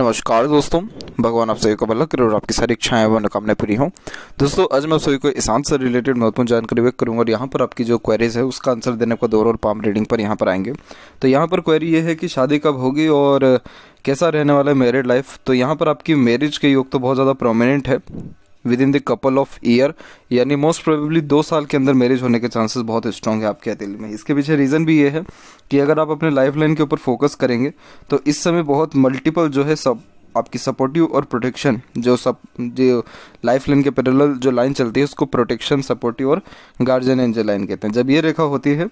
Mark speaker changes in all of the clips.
Speaker 1: नमस्कार दोस्तों भगवान आप सभी को बल्ला करो और आपकी सारी इच्छाएं व मनोकामनाएं पूरी हों दोस्तों आज मैं आप सभी को ईशान से रिलेटेड महत्वपूर्ण जानकारी व्यक्त करूंगा और यहाँ पर आपकी जो क्वेरीज है उसका आंसर देने का दौर और पाम रीडिंग पर यहाँ पर आएंगे तो यहाँ पर क्वेरी ये है कि शादी कब होगी और कैसा रहने वाला है मैरिड लाइफ तो यहाँ पर आपकी मैरिज के योग तो बहुत ज़्यादा प्रोमिनेंट है within the couple of year यानी मोस्ट प्रोबेबली दो साल के अंदर मैरिज होने के चांसेस बहुत स्ट्रॉन्ग है आपके दिल में इसके पीछे रीज़न भी ये है कि अगर आप अपने लाइफ लाइन के ऊपर फोकस करेंगे तो इस समय बहुत मल्टीपल जो है सब आपकी सपोर्टिव और प्रोटेक्शन जो सब जो लाइफ लाइन के पैरेलल जो लाइन चलती है उसको प्रोटेक्शन सपोर्टिव और गार्जियन एंजल लाइन कहते हैं जब ये रेखा होती है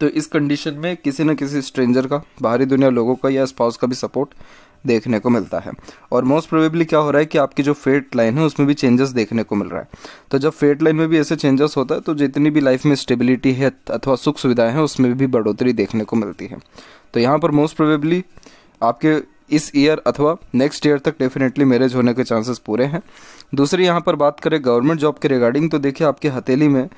Speaker 1: तो इस कंडीशन में किसी न किसी स्ट्रेंजर का बाहरी दुनिया लोगों का या स्पाउस का भी सपोर्ट देखने को मिलता है और मोस्ट प्रोबेबली क्या हो रहा है कि आपकी जो फेट लाइन है उसमें भी चेंजेस देखने को मिल रहा है तो जब फेट लाइन में भी ऐसे चेंजेस होता है तो जितनी भी लाइफ में स्टेबिलिटी है अथवा सुख सुविधाएं हैं उसमें भी बढ़ोतरी देखने को मिलती है तो यहाँ पर मोस्ट प्रोबेबली आपके इस ईयर अथवा नेक्स्ट ईयर तक डेफिनेटली मैरिज होने के चांसेस पूरे हैं दूसरी यहाँ पर बात करें गवर्नमेंट जॉब के रिगार्डिंग तो देखिए आपके हथेली में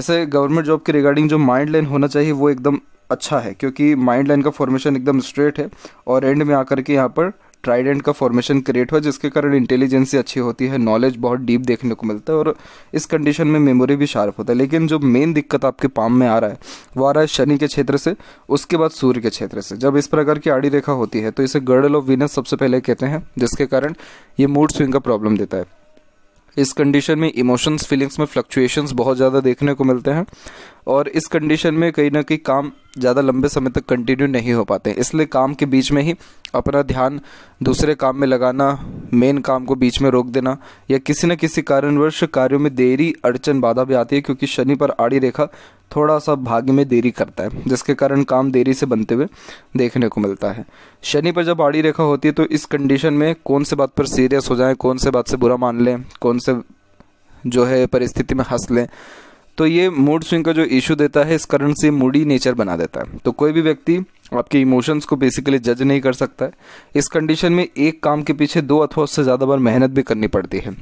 Speaker 1: ऐसे गवर्नमेंट जॉब के रिगार्डिंग जो माइंड लाइन होना चाहिए वो एकदम अच्छा है क्योंकि माइंड लाइन का फॉर्मेशन एकदम स्ट्रेट है और एंड में आकर के यहाँ पर ट्राइडेंट का फॉर्मेशन क्रिएट हुआ जिसके कारण इंटेलिजेंसी अच्छी होती है नॉलेज बहुत डीप देखने को मिलता है और इस कंडीशन में मेमोरी भी शार्प होता है लेकिन जो मेन दिक्कत आपके पाम में आ रहा है वो आ रहा है शनि के क्षेत्र से उसके बाद सूर्य के क्षेत्र से जब इस प्रकार की आड़ी रेखा होती है तो इसे गर्डल ऑफ विनस सबसे पहले कहते हैं जिसके कारण ये मूड स्विंग का प्रॉब्लम देता है इस कंडीशन में इमोशंस फीलिंग्स में फ्लक्चुएशंस बहुत ज़्यादा देखने को मिलते हैं और इस कंडीशन में कहीं ना कहीं काम ज़्यादा लंबे समय तक कंटिन्यू नहीं हो पाते इसलिए काम के बीच में ही अपना ध्यान दूसरे काम में लगाना मेन काम को बीच में रोक देना या किसी न किसी कारणवश कार्यों में देरी अड़चन बाधा भी आती है क्योंकि शनि पर आड़ी रेखा थोड़ा सा भाग्य में देरी करता है जिसके कारण काम देरी से बनते हुए देखने को मिलता है शनि पर जब आड़ी रेखा होती है तो इस कंडीशन में कौन से बात पर सीरियस हो जाए कौन से बात से बुरा मान लें कौन से जो है परिस्थिति में हंस लें तो ये मूड स्विंग का जो इश्यू देता है इस कारण से मूडी नेचर बना देता है तो कोई भी व्यक्ति आपके इमोशंस को बेसिकली जज नहीं कर सकता है इस कंडीशन में एक काम के पीछे दो अथवा उससे ज़्यादा बार मेहनत भी करनी पड़ती है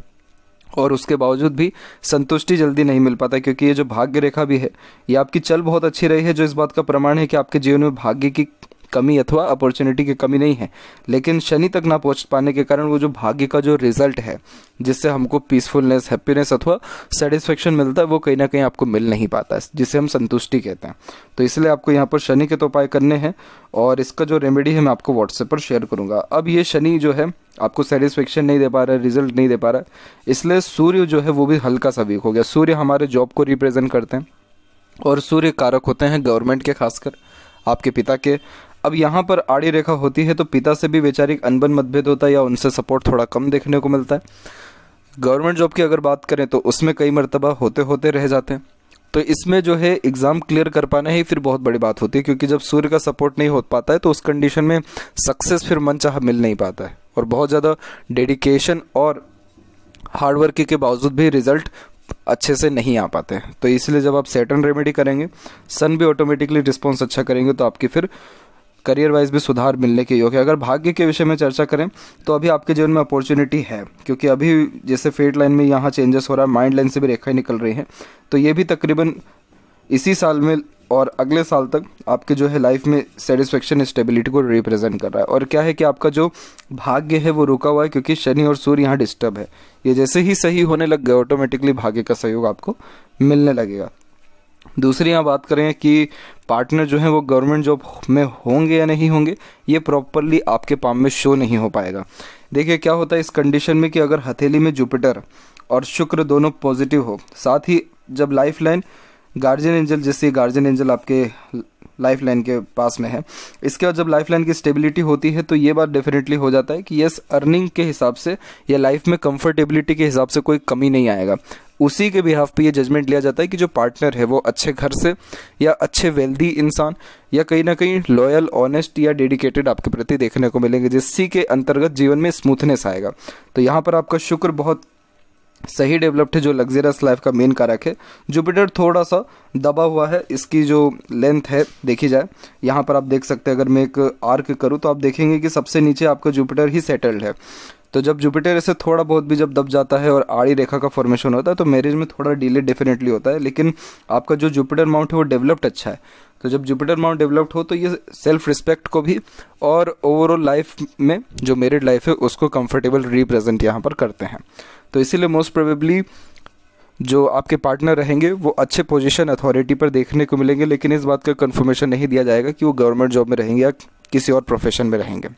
Speaker 1: और उसके बावजूद भी संतुष्टि जल्दी नहीं मिल पाता क्योंकि ये जो भाग्य रेखा भी है ये आपकी चल बहुत अच्छी रही है जो इस बात का प्रमाण है कि आपके जीवन में भाग्य की कमी अथवा अपॉर्चुनिटी की कमी नहीं है लेकिन शनि तक ना पहुंच पाने के कारण वो जो भाग्य का जो रिजल्ट है जिससे हमको पीसफुलनेस हैप्पीनेस अथवा सेटिस्फेक्शन मिलता है वो कहीं ना कहीं आपको मिल नहीं पाता जिसे हम संतुष्टि कहते हैं तो इसलिए आपको यहाँ पर शनि के तो उपाय करने हैं और इसका जो रेमेडी है मैं आपको व्हाट्सएप पर शेयर करूंगा अब ये शनि जो है आपको सेटिस्फेक्शन नहीं दे पा रहा है रिजल्ट नहीं दे पा रहा है इसलिए सूर्य जो है वो भी हल्का सा वीक हो गया सूर्य हमारे जॉब को रिप्रेजेंट करते हैं और सूर्य कारक होते हैं गवर्नमेंट के खासकर आपके पिता के अब यहाँ पर आड़ी रेखा होती है तो पिता से भी वैचारिक अनबन मतभेद होता है या उनसे सपोर्ट थोड़ा कम देखने को मिलता है गवर्नमेंट जॉब की अगर बात करें तो उसमें कई मरतबा होते होते रह जाते हैं तो इसमें जो है एग्ज़ाम क्लियर कर पाना ही फिर बहुत बड़ी बात होती है क्योंकि जब सूर्य का सपोर्ट नहीं हो पाता है तो उस कंडीशन में सक्सेस फिर मन चाह मिल नहीं पाता है और बहुत ज़्यादा डेडिकेशन और हार्डवर्क के बावजूद भी रिजल्ट अच्छे से नहीं आ पाते तो इसलिए जब आप सेटन रेमेडी करेंगे सन भी ऑटोमेटिकली रिस्पॉन्स अच्छा करेंगे तो आपकी फिर करियर वाइज भी सुधार मिलने के योग है अगर भाग्य के विषय में चर्चा करें तो अभी आपके जीवन में अपॉर्चुनिटी है क्योंकि अभी जैसे फेट लाइन में यहाँ चेंजेस हो रहा है माइंड लाइन से भी रेखाएं निकल रही हैं तो ये भी तकरीबन इसी साल में और अगले साल तक आपके जो है लाइफ में सेटिस्फेक्शन स्टेबिलिटी को रिप्रेजेंट कर रहा है और क्या है कि आपका जो भाग्य है वो रुका हुआ है क्योंकि शनि और सूर्य यहाँ डिस्टर्ब है ये जैसे ही सही होने लग गए ऑटोमेटिकली भाग्य का सहयोग आपको मिलने लगेगा दूसरी यहाँ बात करें कि पार्टनर जो हैं वो गवर्नमेंट जॉब में होंगे या नहीं होंगे ये प्रॉपरली आपके पाम में शो नहीं हो पाएगा देखिए क्या होता है इस कंडीशन में कि अगर हथेली में जुपिटर और शुक्र दोनों पॉजिटिव हो साथ ही जब लाइफ लाइन गार्जियन एंजल जैसे गार्जियन एंजल आपके लाइफ लाइन के पास में है इसके बाद जब लाइफ लाइन की स्टेबिलिटी होती है तो ये बात डेफिनेटली हो जाता है कि यस अर्निंग के हिसाब से या लाइफ में कंफर्टेबिलिटी के हिसाब से कोई कमी नहीं आएगा उसी के बिहाफ पे ये जजमेंट लिया जाता है कि जो पार्टनर है वो अच्छे घर से या अच्छे वेल्दी इंसान या कहीं ना कहीं लॉयल ऑनेस्ट या डेडिकेटेड आपके प्रति देखने को मिलेंगे जिससी के अंतर्गत जीवन में स्मूथनेस आएगा तो यहाँ पर आपका शुक्र बहुत सही डेवलप्ड है जो लग्जरियस लाइफ का मेन कारक है जुपिटर थोड़ा सा दबा हुआ है इसकी जो लेंथ है देखी जाए यहाँ पर आप देख सकते हैं अगर मैं एक आर्क करूँ तो आप देखेंगे कि सबसे नीचे आपका जुपिटर ही सेटल्ड है तो जब जुपिटर ऐसे थोड़ा बहुत भी जब दब जाता है और आड़ी रेखा का फॉर्मेशन होता है तो मैरिज में थोड़ा डिले डेफिनेटली होता है लेकिन आपका जो जुपिटर माउंट है वो डेवलप्ड अच्छा है तो जब जुपिटर माउंट डेवलप्ड हो तो ये सेल्फ रिस्पेक्ट को भी और ओवरऑल लाइफ में जो मेरिड लाइफ है उसको कंफर्टेबल रिप्रेजेंट यहाँ पर करते हैं तो इसीलिए मोस्ट प्रोबेबली जो आपके पार्टनर रहेंगे वो अच्छे पोजीशन अथॉरिटी पर देखने को मिलेंगे लेकिन इस बात का कंफर्मेशन नहीं दिया जाएगा कि वो गवर्नमेंट जॉब में रहेंगे या किसी और प्रोफेशन में रहेंगे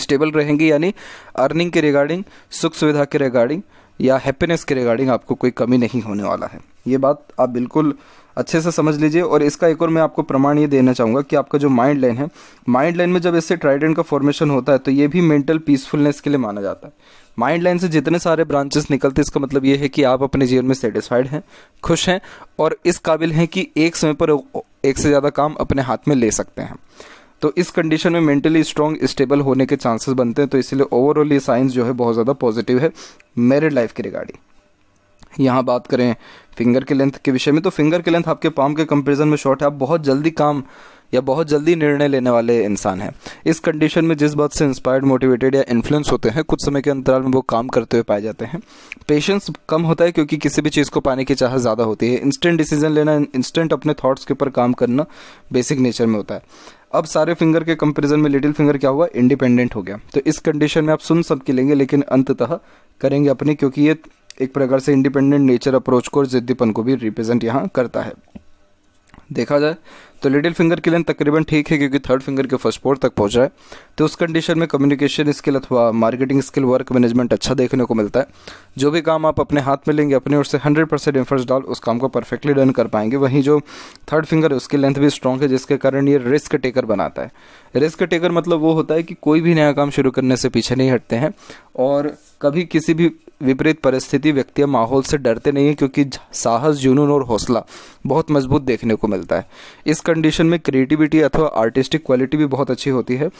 Speaker 1: स्टेबल रहेंगी यानी अर्निंग के रिगार्डिंग सुख सुविधा के रिगार्डिंग या हैप्पीनेस के रिगार्डिंग आपको कोई कमी नहीं होने वाला है ये बात आप बिल्कुल अच्छे से समझ लीजिए और इसका एक और मैं आपको प्रमाण ये देना चाहूँगा कि आपका जो माइंड लाइन है माइंड लाइन में जब इससे ट्राइडेंट का फॉर्मेशन होता है तो ये भी मेंटल पीसफुलनेस के लिए माना जाता है माइंड लाइन से जितने सारे ब्रांचेस निकलते इसका मतलब ये है कि आप अपने जीवन में सेटिस्फाइड हैं खुश हैं और इस काबिल हैं कि एक समय पर एक से ज़्यादा काम अपने हाथ में ले सकते हैं तो इस कंडीशन में मेंटली स्ट्रॉन्ग स्टेबल होने के चांसेस बनते हैं तो इसलिए ओवरऑल ये साइंस जो है बहुत ज़्यादा पॉजिटिव है मैरिड लाइफ की रिगार्डिंग यहाँ बात करें फिंगर के लेंथ के विषय में तो फिंगर के लेंथ आपके पाम के कंपेरिजन में शॉर्ट है आप बहुत जल्दी काम या बहुत जल्दी निर्णय लेने वाले इंसान हैं इस कंडीशन में जिस बात से इंस्पायर्ड मोटिवेटेड या इन्फ्लुएंस होते हैं कुछ समय के अंतराल में वो काम करते हुए पाए जाते हैं पेशेंस कम होता है क्योंकि किसी भी चीज़ को पाने की चाह ज़्यादा होती है इंस्टेंट डिसीजन लेना इंस्टेंट अपने थाट्स के ऊपर काम करना बेसिक नेचर में होता है अब सारे फिंगर के कंपैरिजन में लिटिल फिंगर क्या हुआ इंडिपेंडेंट हो गया तो इस कंडीशन में आप सुन के लेंगे लेकिन अंततः करेंगे अपने क्योंकि ये एक प्रकार से इंडिपेंडेंट नेचर अप्रोच को और जिद्दीपन को भी रिप्रेजेंट यहाँ करता है देखा जाए तो लिटिल फिंगर की लेंथ तकरीबन ठीक है क्योंकि थर्ड फिंगर के फर्स्ट पोर्ट तक पहुंचा है तो उस कंडीशन में कम्युनिकेशन स्किल अथवा मार्केटिंग स्किल वर्क मैनेजमेंट अच्छा देखने को मिलता है जो भी काम आप अपने हाथ में लेंगे अपने ओर से हंड्रेड परसेंट एफर्ट्स डाल उस काम को परफेक्टली डन कर पाएंगे वहीं जो थर्ड फिंगर है उसकी लेंथ भी स्ट्रॉन्ग है जिसके कारण ये रिस्क टेकर बनाता है रिस्क टेकर मतलब वो होता है कि कोई भी नया काम शुरू करने से पीछे नहीं हटते हैं और कभी किसी भी विपरीत परिस्थिति व्यक्ति माहौल से डरते नहीं है क्योंकि साहस जुनून और हौसला बहुत मजबूत देखने को मिलता है इस कंडीशन में क्रिएटिविटी अथवा आर्टिस्टिक क्वालिटी भी बहुत अच्छी होती है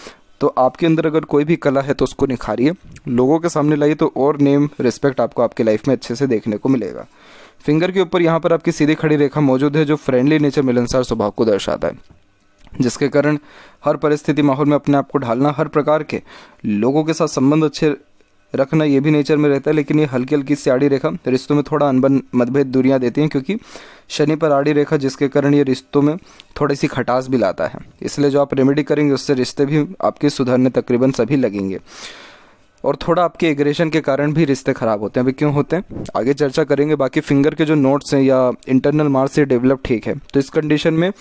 Speaker 1: तो आपके अंदर अगर कोई भी कला है तो उसको निखारिए लोगों के सामने लाइए तो और नेम रिस्पेक्ट आपको आपके लाइफ में अच्छे से देखने को मिलेगा फिंगर के ऊपर यहाँ पर आपकी सीधी खड़ी रेखा मौजूद है जो फ्रेंडली नेचर मिलनसार स्वभाव को दर्शाता है जिसके कारण हर परिस्थिति माहौल में अपने आप को ढालना हर प्रकार के लोगों के साथ संबंध अच्छे रखना ये भी नेचर में रहता है लेकिन ये हल्की हल्की सी आड़ी रेखा रिश्तों में थोड़ा अनबन मतभेद दूरियां देती हैं क्योंकि शनि पर आड़ी रेखा जिसके कारण ये रिश्तों में थोड़ी सी खटास भी लाता है इसलिए जो आप रेमेडी करेंगे उससे रिश्ते भी आपके सुधरने तकरीबन सभी लगेंगे और थोड़ा आपके एग्रेशन के कारण भी रिश्ते ख़राब होते हैं अभी क्यों होते हैं आगे चर्चा करेंगे बाकी फिंगर के जो नोट्स हैं या इंटरनल मार्स से डेवलप ठीक है तो इस कंडीशन में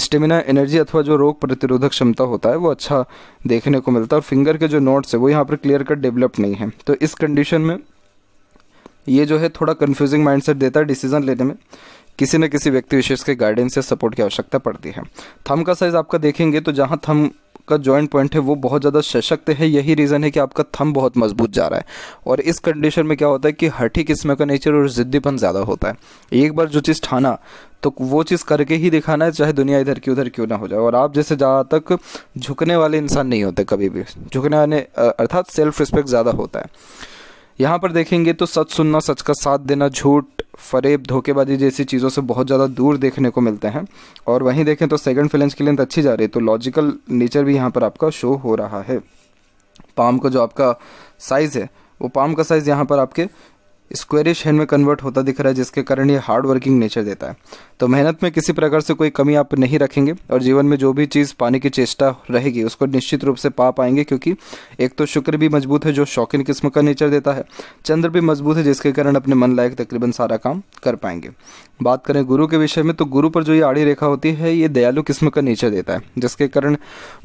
Speaker 1: स्टेमिना एनर्जी अथवा जो रोग प्रतिरोधक क्षमता होता है वो अच्छा देखने को मिलता है और फिंगर के जो नोट्स है वो यहाँ पर क्लियर कट डेवलप नहीं है तो इस कंडीशन में ये जो है थोड़ा कन्फ्यूजिंग सेट देता है डिसीजन लेने में किसी न किसी व्यक्ति विशेष के गाइडेंस या सपोर्ट की आवश्यकता पड़ती है थम का साइज़ आपका देखेंगे तो जहाँ थम आपका जॉइंट पॉइंट है वो बहुत ज़्यादा सशक्त है यही रीज़न है कि आपका थम बहुत मजबूत जा रहा है और इस कंडीशन में क्या होता है कि हठी किस्म का नेचर और ज़िद्दीपन ज़्यादा होता है एक बार जो चीज़ ठाना तो वो चीज़ करके ही दिखाना है चाहे दुनिया इधर की उधर क्यों ना हो जाए और आप जैसे ज्यादा तक झुकने वाले इंसान नहीं होते कभी भी झुकने वाले अर्थात सेल्फ रिस्पेक्ट ज़्यादा होता है यहाँ पर देखेंगे तो सच सुनना सच का साथ देना झूठ फरेब धोखेबाजी जैसी चीज़ों से बहुत ज़्यादा दूर देखने को मिलते हैं और वहीं देखें तो सेकंड फिलेंस की लेंथ अच्छी जा रही है तो लॉजिकल नेचर भी यहाँ पर आपका शो हो रहा है पाम का जो आपका साइज़ है वो पाम का साइज़ यहाँ पर आपके स्क्वेरिश हैंड में कन्वर्ट होता दिख रहा है जिसके कारण ये हार्ड वर्किंग नेचर देता है तो मेहनत में किसी प्रकार से कोई कमी आप नहीं रखेंगे और जीवन में जो भी चीज़ पाने की चेष्टा रहेगी उसको निश्चित रूप से पा पाएंगे क्योंकि एक तो शुक्र भी मजबूत है जो शौकीन किस्म का नेचर देता है चंद्र भी मजबूत है जिसके कारण अपने मन लायक तकरीबन सारा काम कर पाएंगे बात करें गुरु के विषय में तो गुरु पर जो ये आड़ी रेखा होती है ये दयालु किस्म का नेचर देता है जिसके कारण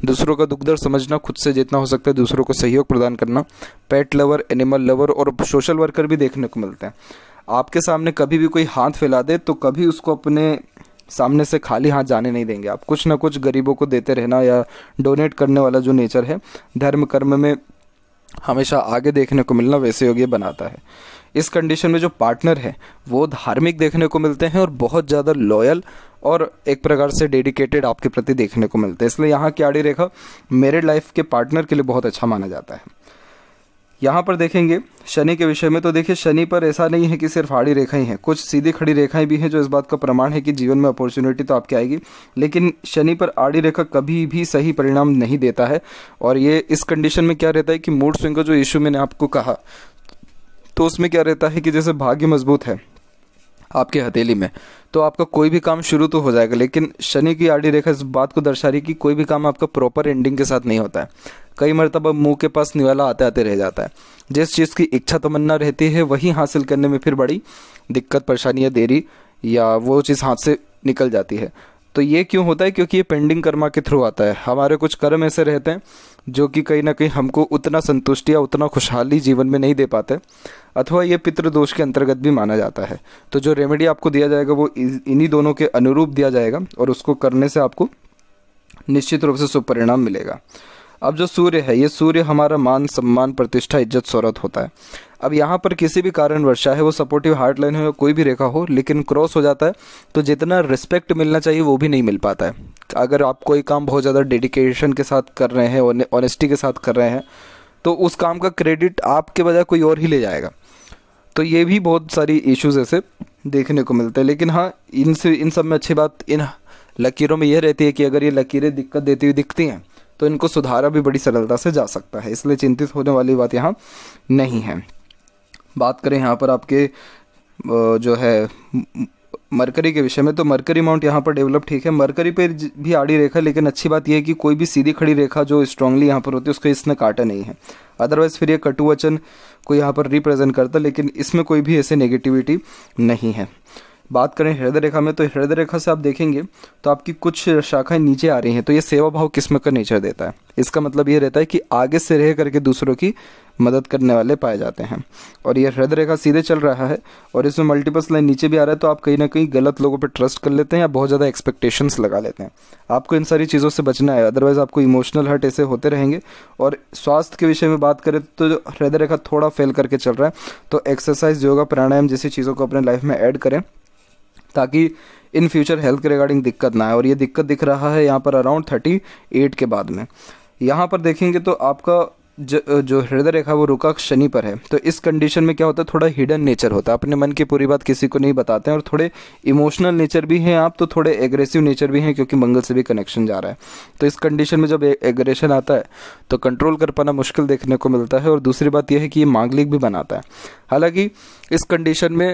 Speaker 1: दूसरों का दुख दर्द समझना खुद से जितना हो सकता है दूसरों को सहयोग प्रदान करना पेट लवर एनिमल लवर और सोशल वर्कर भी देखने को मिलते हैं आपके सामने कभी भी कोई हाथ फैला दे तो कभी उसको अपने सामने से खाली हाथ जाने नहीं देंगे आप कुछ ना कुछ गरीबों को देते रहना या डोनेट करने वाला जो नेचर है धर्म कर्म में हमेशा आगे देखने को मिलना वैसे योग्य बनाता है इस कंडीशन में जो पार्टनर है वो धार्मिक देखने को मिलते हैं और बहुत ज़्यादा लॉयल और एक प्रकार से डेडिकेटेड आपके प्रति देखने को मिलते हैं इसलिए यहाँ की आड़ी रेखा मेरिड लाइफ के पार्टनर के लिए बहुत अच्छा माना जाता है यहाँ पर देखेंगे शनि के विषय में तो देखिए शनि पर ऐसा नहीं है कि सिर्फ आड़ी रेखाएं हैं कुछ सीधी खड़ी रेखाएं भी हैं जो इस बात का प्रमाण है कि जीवन में अपॉर्चुनिटी तो आपके आएगी लेकिन शनि पर आड़ी रेखा कभी भी सही परिणाम नहीं देता है और ये इस कंडीशन में क्या रहता है कि मूड स्विंग का जो इश्यू मैंने आपको कहा तो उसमें क्या रहता है कि जैसे भाग्य मजबूत है आपके हथेली में तो आपका कोई भी काम शुरू तो हो जाएगा लेकिन शनि की आड़ी रेखा इस बात को दर्शा रही कि कोई भी काम आपका प्रॉपर एंडिंग के साथ नहीं होता है कई मरतबा मुंह के पास निवाला आते आते रह जाता है जिस चीज़ की इच्छा तमन्ना रहती है वही हासिल करने में फिर बड़ी दिक्कत परेशानी या देरी या वो चीज़ हाथ से निकल जाती है तो ये क्यों होता है क्योंकि ये पेंडिंग कर्मा के थ्रू आता है हमारे कुछ कर्म ऐसे रहते हैं जो कि कहीं ना कहीं हमको उतना संतुष्टि या उतना खुशहाली जीवन में नहीं दे पाते अथवा ये पितृदोष के अंतर्गत भी माना जाता है तो जो रेमेडी आपको दिया जाएगा वो इन्हीं दोनों के अनुरूप दिया जाएगा और उसको करने से आपको निश्चित रूप से सुपरिणाम मिलेगा अब जो सूर्य है ये सूर्य हमारा मान सम्मान प्रतिष्ठा इज्जत शौरत होता है अब यहाँ पर किसी भी वर्षा है वो सपोर्टिव हार्ट लाइन हो या कोई भी रेखा हो लेकिन क्रॉस हो जाता है तो जितना रिस्पेक्ट मिलना चाहिए वो भी नहीं मिल पाता है अगर आप कोई काम बहुत ज़्यादा डेडिकेशन के साथ कर रहे हैं ऑनेस्टी के साथ कर रहे हैं तो उस काम का क्रेडिट आपके बजाय कोई और ही ले जाएगा तो ये भी बहुत सारी इश्यूज ऐसे देखने को मिलते हैं लेकिन हाँ इनसे इन सब में अच्छी बात इन लकीरों में यह रहती है कि अगर ये लकीरें दिक्कत देती हुई दिखती हैं तो इनको सुधारा भी बड़ी सरलता से जा सकता है इसलिए चिंतित होने वाली बात यहाँ नहीं है बात करें यहाँ पर आपके जो है मरकरी के विषय में तो मरकरी माउंट यहाँ पर डेवलप ठीक है मरकरी पे भी आड़ी रेखा लेकिन अच्छी बात यह है कि कोई भी सीधी खड़ी रेखा जो स्ट्रांगली यहाँ पर होती है उसको इसने काटा नहीं है अदरवाइज़ फिर ये कटुवचन को यहाँ पर रिप्रेजेंट करता लेकिन इसमें कोई भी ऐसे नेगेटिविटी नहीं है बात करें हृदय रेखा में तो हृदय रेखा से आप देखेंगे तो आपकी कुछ शाखाएं नीचे आ रही हैं तो ये सेवा भाव किस्म का नेचर देता है इसका मतलब ये रहता है कि आगे से रह करके दूसरों की मदद करने वाले पाए जाते हैं और ये हृदय रेखा सीधे चल रहा है और इसमें मल्टीपल्स लाइन नीचे भी आ रहा है तो आप कहीं ना कहीं गलत लोगों पर ट्रस्ट कर लेते हैं या बहुत ज़्यादा एक्सपेक्टेशंस लगा लेते हैं आपको इन सारी चीज़ों से बचना है अदरवाइज़ आपको इमोशनल हर्ट ऐसे होते रहेंगे और स्वास्थ्य के विषय में बात करें तो हृदय रेखा थोड़ा फेल करके चल रहा है तो एक्सरसाइज योगा प्राणायाम जैसी चीज़ों को अपने लाइफ में ऐड करें ताकि इन फ्यूचर हेल्थ के रिगार्डिंग दिक्कत ना आए और ये दिक्कत दिख रहा है यहाँ पर अराउंड थर्टी एट के बाद में यहाँ पर देखेंगे तो आपका ज, जो हृदय रेखा वो रुका शनि पर है तो इस कंडीशन में क्या होता है थोड़ा हिडन नेचर होता है अपने मन की पूरी बात किसी को नहीं बताते हैं और थोड़े इमोशनल नेचर भी हैं आप तो थोड़े एग्रेसिव नेचर भी हैं क्योंकि मंगल से भी कनेक्शन जा रहा है तो इस कंडीशन में जब एग्रेशन आता है तो कंट्रोल कर पाना मुश्किल देखने को मिलता है और दूसरी बात यह है कि ये मांगलिक भी बनाता है हालांकि इस कंडीशन में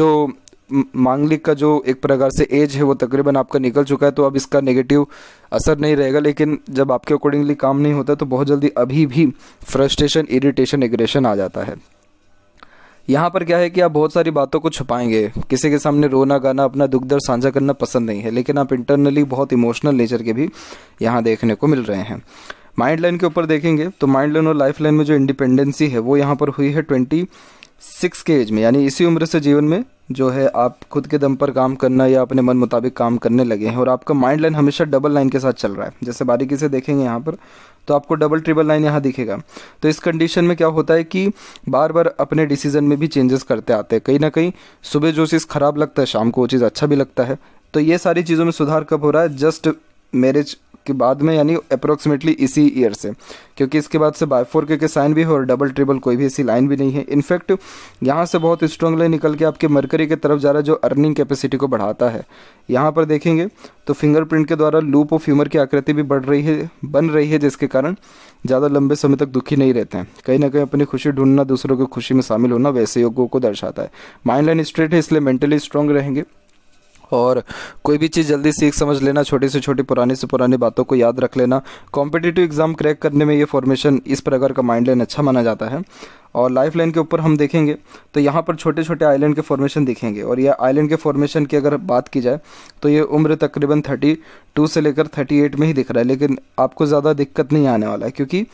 Speaker 1: जो मांगलिक का जो एक प्रकार से एज है वो तकरीबन आपका निकल चुका है तो अब इसका नेगेटिव असर नहीं रहेगा लेकिन जब आपके अकॉर्डिंगली काम नहीं होता तो बहुत जल्दी अभी भी फ्रस्ट्रेशन इरिटेशन एग्रेशन आ जाता है यहाँ पर क्या है कि आप बहुत सारी बातों को छुपाएंगे किसी के सामने रोना गाना अपना दुख दर्द साझा करना पसंद नहीं है लेकिन आप इंटरनली बहुत इमोशनल नेचर के भी यहाँ देखने को मिल रहे हैं माइंड लाइन के ऊपर देखेंगे तो माइंड लाइन और लाइफ लाइन में जो इंडिपेंडेंसी है वो यहाँ पर हुई है ट्वेंटी सिक्स के एज में यानी इसी उम्र से जीवन में जो है आप खुद के दम पर काम करना या अपने मन मुताबिक काम करने लगे हैं और आपका माइंड लाइन हमेशा डबल लाइन के साथ चल रहा है जैसे बारीकी से देखेंगे यहाँ पर तो आपको डबल ट्रिपल लाइन यहाँ दिखेगा तो इस कंडीशन में क्या होता है कि बार बार अपने डिसीजन में भी चेंजेस करते आते हैं कहीं ना कहीं सुबह जो चीज़ ख़राब लगता है शाम को वो चीज़ अच्छा भी लगता है तो ये सारी चीज़ों में सुधार कब हो रहा है जस्ट मैरिज के बाद में यानी अप्रोक्सीमेटली इसी ईयर से क्योंकि इसके बाद से बाय फोर के, के साइन भी है और डबल ट्रिपल कोई भी ऐसी लाइन भी नहीं है इनफैक्ट यहाँ से बहुत स्ट्रांगली निकल के आपके मरकरी की तरफ जा रहा है जो अर्निंग कैपेसिटी को बढ़ाता है यहाँ पर देखेंगे तो फिंगरप्रिंट के द्वारा लूप ऑफ ह्यूमर की आकृति भी बढ़ रही है बन रही है जिसके कारण ज़्यादा लंबे समय तक दुखी नहीं रहते हैं कहीं ना कहीं अपनी खुशी ढूंढना दूसरों की खुशी में शामिल होना वैसे योगों को दर्शाता है माइंड लाइन स्ट्रेट है इसलिए मेंटली स्ट्रांग रहेंगे और कोई भी चीज़ जल्दी सीख समझ लेना छोटी से छोटी पुरानी से पुरानी बातों को याद रख लेना कॉम्पिटिटिव एग्ज़ाम क्रैक करने में ये फॉर्मेशन इस प्रकार का माइंड लाइन अच्छा माना जाता है और लाइफ लाइन के ऊपर हम देखेंगे तो यहाँ पर छोटे छोटे आइलैंड के फॉर्मेशन दिखेंगे और यह आइलैंड के फॉर्मेशन की अगर बात की जाए तो ये उम्र तकरीबन टू से लेकर एट में ही दिख रहा है लेकिन आपको ज़्यादा दिक्कत नहीं आने वाला है क्योंकि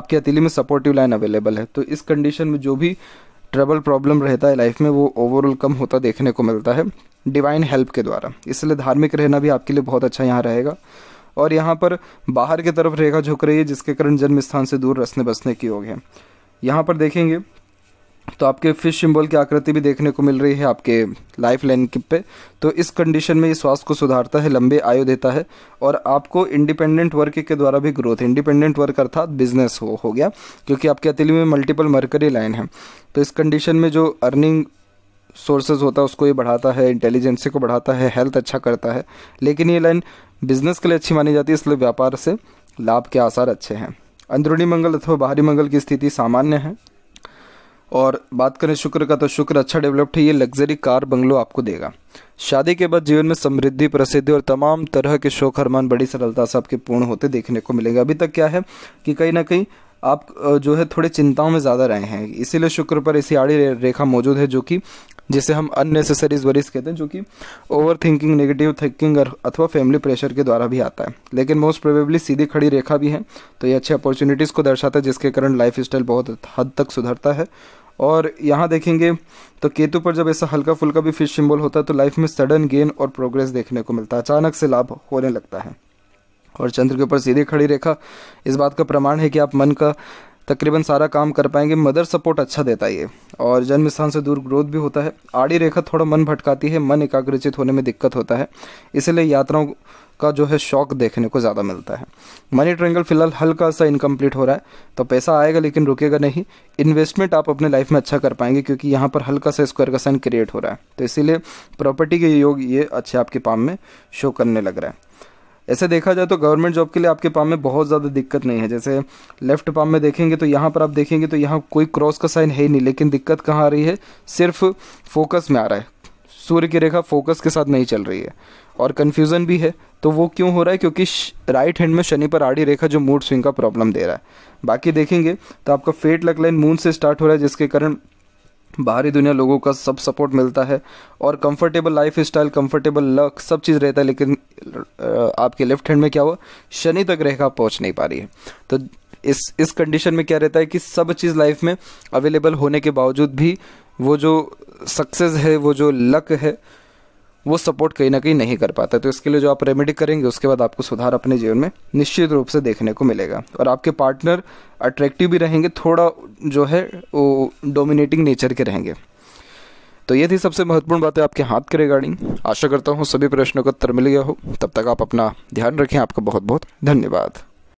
Speaker 1: आपके अतीली में सपोर्टिव लाइन अवेलेबल है तो इस कंडीशन में जो भी ट्रबल प्रॉब्लम रहता है लाइफ में वो ओवरऑल कम होता देखने को मिलता है डिवाइन हेल्प के द्वारा इसलिए धार्मिक रहना भी आपके लिए बहुत अच्छा यहाँ रहेगा और यहाँ पर बाहर की तरफ रेखा झुक रही है जिसके कारण जन्म स्थान से दूर रसने बसने की योग है यहाँ पर देखेंगे तो आपके फिश सिंबल की आकृति भी देखने को मिल रही है आपके लाइफ लाइन पे तो इस कंडीशन में ये स्वास्थ्य को सुधारता है लंबे आयु देता है और आपको इंडिपेंडेंट वर्क के द्वारा भी ग्रोथ इंडिपेंडेंट वर्क अर्थात बिजनेस हो हो गया क्योंकि आपके अतिली में मल्टीपल मर्करी लाइन है तो इस कंडीशन में जो अर्निंग सोर्सेज होता है उसको ये बढ़ाता है इंटेलिजेंसी को बढ़ाता है हेल्थ अच्छा करता है लेकिन ये लाइन बिजनेस के लिए अच्छी मानी जाती है इसलिए व्यापार से लाभ के आसार अच्छे हैं अंदरूनी मंगल अथवा बाहरी मंगल की स्थिति सामान्य है और बात करें शुक्र का तो शुक्र अच्छा डेवलप्ड है ये लग्जरी कार बंगलो आपको देगा शादी के बाद जीवन में समृद्धि प्रसिद्धि और तमाम तरह के शोक हरमान बड़ी सरलता से आपके पूर्ण होते देखने को मिलेंगे अभी तक क्या है कि कहीं ना कहीं आप जो है थोड़े चिंताओं में ज़्यादा रहे हैं इसीलिए शुक्र पर ऐसी आड़ी रेखा मौजूद है जो कि जिसे हम अननेसेसरीज वरीज कहते हैं जो कि ओवर थिंकिंग नेगेटिव थिंकिंग अथवा फैमिली प्रेशर के द्वारा भी आता है लेकिन मोस्ट प्रोबेबली सीधी खड़ी रेखा भी है तो ये अच्छी अपॉर्चुनिटीज़ को दर्शाता है जिसके कारण लाइफ स्टाइल बहुत हद तक सुधरता है और यहाँ देखेंगे तो केतु पर जब ऐसा हल्का फुल्का भी फिश सिंबल होता है तो लाइफ में सडन गेन और प्रोग्रेस देखने को मिलता है अचानक से लाभ होने लगता है और चंद्र के ऊपर सीधी खड़ी रेखा इस बात का प्रमाण है कि आप मन का तकरीबन सारा काम कर पाएंगे मदर सपोर्ट अच्छा देता है ये और जन्म स्थान से दूर ग्रोथ भी होता है आड़ी रेखा थोड़ा मन भटकाती है मन एकाग्रचित होने में दिक्कत होता है इसलिए यात्राओं का जो है शौक देखने को ज़्यादा मिलता है मनी ट्रेंगल फिलहाल हल्का सा इनकम्प्लीट हो रहा है तो पैसा आएगा लेकिन रुकेगा नहीं इन्वेस्टमेंट आप अपने लाइफ में अच्छा कर पाएंगे क्योंकि यहाँ पर हल्का सा स्क्वायर का साइन क्रिएट हो रहा है तो इसीलिए प्रॉपर्टी के योग ये अच्छे आपके पाम में शो करने लग रहा है ऐसे देखा जाए तो गवर्नमेंट जॉब के लिए आपके पाम में बहुत ज़्यादा दिक्कत नहीं है जैसे लेफ्ट पाम में देखेंगे तो यहाँ पर आप देखेंगे तो यहाँ कोई क्रॉस का साइन है ही नहीं लेकिन दिक्कत कहाँ आ रही है सिर्फ फोकस में आ रहा है सूर्य की रेखा फोकस के साथ नहीं चल रही है और कन्फ्यूज़न भी है तो वो क्यों हो रहा है क्योंकि राइट हैंड में शनि पर आड़ी रेखा जो मूड स्विंग का प्रॉब्लम दे रहा है बाकी देखेंगे तो आपका फेट लक लाइन मून से स्टार्ट हो रहा है जिसके कारण बाहरी दुनिया लोगों का सब सपोर्ट मिलता है और comfortable life style comfortable luck सब चीज़ रहता है लेकिन आपके लेफ्ट हैंड में क्या हुआ शनि तक रेखा पहुंच नहीं पा रही है तो इस इस कंडीशन में क्या रहता है कि सब चीज़ लाइफ में अवेलेबल होने के बावजूद भी वो जो सक्सेस है वो जो लक है वो सपोर्ट कहीं ना कहीं नहीं कर पाता तो इसके लिए जो आप रेमेडी करेंगे उसके बाद आपको सुधार अपने जीवन में निश्चित रूप से देखने को मिलेगा और आपके पार्टनर अट्रैक्टिव भी रहेंगे थोड़ा जो है वो डोमिनेटिंग नेचर के रहेंगे तो ये थी सबसे महत्वपूर्ण बातें आपके हाथ के रिगार्डिंग आशा करता हूँ सभी प्रश्नों का उत्तर मिल गया हो तब तक आप अपना ध्यान रखें आपका बहुत बहुत धन्यवाद